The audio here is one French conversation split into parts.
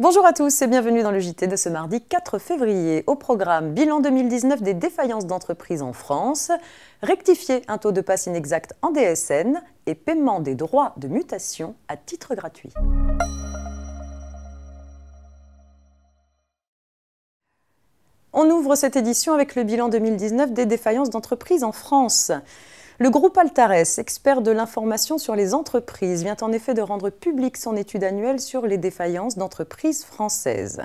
Bonjour à tous et bienvenue dans le JT de ce mardi 4 février. Au programme bilan 2019 des défaillances d'entreprises en France, rectifier un taux de passe inexact en DSN et paiement des droits de mutation à titre gratuit. On ouvre cette édition avec le bilan 2019 des défaillances d'entreprises en France. Le groupe Altares, expert de l'information sur les entreprises, vient en effet de rendre publique son étude annuelle sur les défaillances d'entreprises françaises.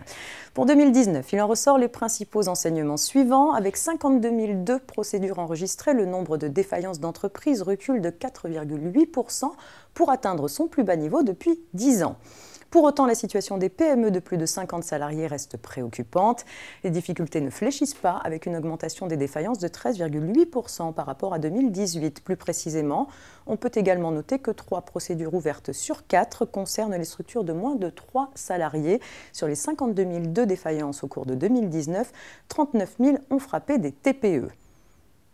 Pour 2019, il en ressort les principaux enseignements suivants. Avec 52 002 procédures enregistrées, le nombre de défaillances d'entreprises recule de 4,8% pour atteindre son plus bas niveau depuis 10 ans. Pour autant, la situation des PME de plus de 50 salariés reste préoccupante. Les difficultés ne fléchissent pas avec une augmentation des défaillances de 13,8% par rapport à 2018. Plus précisément, on peut également noter que trois procédures ouvertes sur quatre concernent les structures de moins de 3 salariés. Sur les 52 de défaillances au cours de 2019, 39 000 ont frappé des TPE.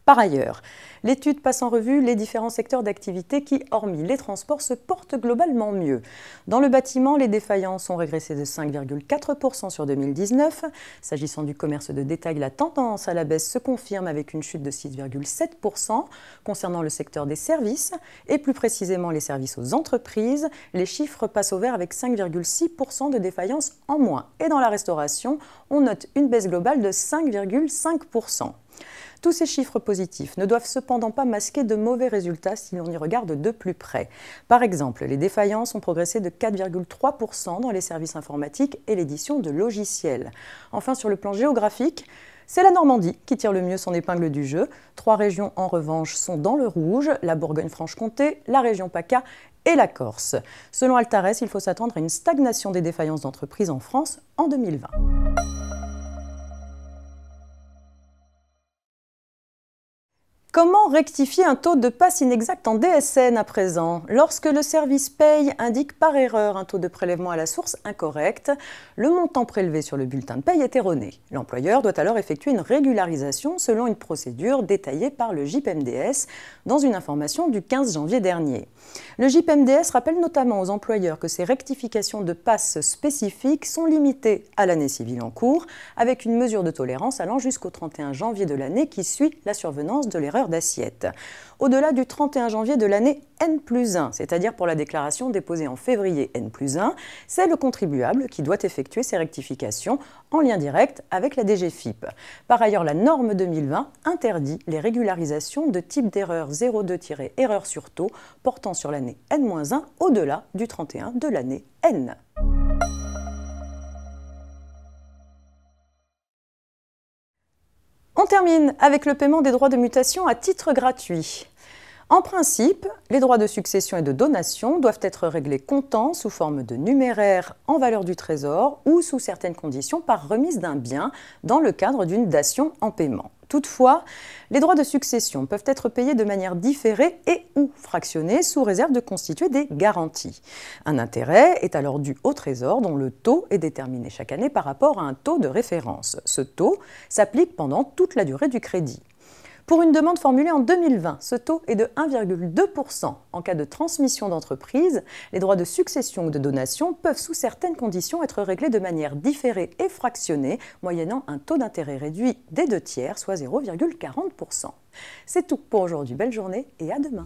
Par ailleurs, l'étude passe en revue les différents secteurs d'activité qui, hormis les transports, se portent globalement mieux. Dans le bâtiment, les défaillances ont régressé de 5,4% sur 2019. S'agissant du commerce de détail, la tendance à la baisse se confirme avec une chute de 6,7%. Concernant le secteur des services, et plus précisément les services aux entreprises, les chiffres passent au vert avec 5,6% de défaillances en moins. Et dans la restauration, on note une baisse globale de 5,5%. Tous ces chiffres positifs ne doivent cependant pas masquer de mauvais résultats si l'on y regarde de plus près. Par exemple, les défaillances ont progressé de 4,3% dans les services informatiques et l'édition de logiciels. Enfin, sur le plan géographique, c'est la Normandie qui tire le mieux son épingle du jeu. Trois régions en revanche sont dans le rouge, la Bourgogne-Franche-Comté, la région PACA et la Corse. Selon Altares, il faut s'attendre à une stagnation des défaillances d'entreprises en France en 2020. Comment rectifier un taux de passe inexact en DSN à présent Lorsque le service paye indique par erreur un taux de prélèvement à la source incorrect, le montant prélevé sur le bulletin de paye est erroné. L'employeur doit alors effectuer une régularisation selon une procédure détaillée par le JPMDS dans une information du 15 janvier dernier. Le JPMDS rappelle notamment aux employeurs que ces rectifications de passe spécifiques sont limitées à l'année civile en cours, avec une mesure de tolérance allant jusqu'au 31 janvier de l'année qui suit la survenance de l'erreur d'assiette. Au-delà du 31 janvier de l'année N plus 1, c'est-à-dire pour la déclaration déposée en février N plus 1, c'est le contribuable qui doit effectuer ses rectifications en lien direct avec la DGFIP. Par ailleurs, la norme 2020 interdit les régularisations de type d'erreur 02-erreur sur taux portant sur l'année N-1 au-delà du 31 de l'année N. On termine avec le paiement des droits de mutation à titre gratuit. En principe, les droits de succession et de donation doivent être réglés comptant sous forme de numéraire en valeur du trésor ou sous certaines conditions par remise d'un bien dans le cadre d'une dation en paiement. Toutefois, les droits de succession peuvent être payés de manière différée et ou fractionnée sous réserve de constituer des garanties. Un intérêt est alors dû au Trésor dont le taux est déterminé chaque année par rapport à un taux de référence. Ce taux s'applique pendant toute la durée du crédit. Pour une demande formulée en 2020, ce taux est de 1,2%. En cas de transmission d'entreprise, les droits de succession ou de donation peuvent sous certaines conditions être réglés de manière différée et fractionnée, moyennant un taux d'intérêt réduit des deux tiers, soit 0,40%. C'est tout pour aujourd'hui. Belle journée et à demain.